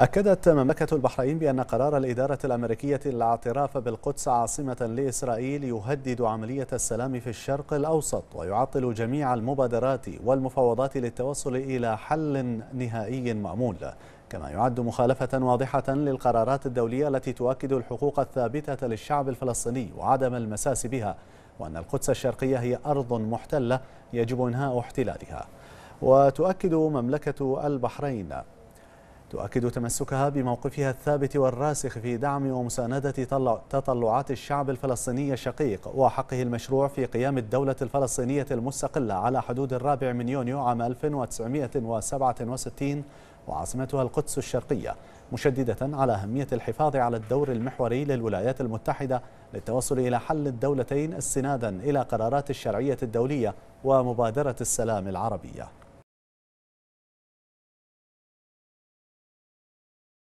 أكدت مملكة البحرين بأن قرار الإدارة الأمريكية الاعتراف بالقدس عاصمة لإسرائيل يهدد عملية السلام في الشرق الأوسط ويعطل جميع المبادرات والمفاوضات للتوصل إلى حل نهائي مأمول كما يعد مخالفة واضحة للقرارات الدولية التي تؤكد الحقوق الثابتة للشعب الفلسطيني وعدم المساس بها وأن القدس الشرقية هي أرض محتلة يجب إنهاء احتلالها وتؤكد مملكة البحرين تؤكد تمسكها بموقفها الثابت والراسخ في دعم ومساندة تطلعات الشعب الفلسطيني الشقيق وحقه المشروع في قيام الدولة الفلسطينية المستقلة على حدود الرابع من يونيو عام 1967 وعاصمتها القدس الشرقية مشددة على أهمية الحفاظ على الدور المحوري للولايات المتحدة للتوصل إلى حل الدولتين استنادا إلى قرارات الشرعية الدولية ومبادرة السلام العربية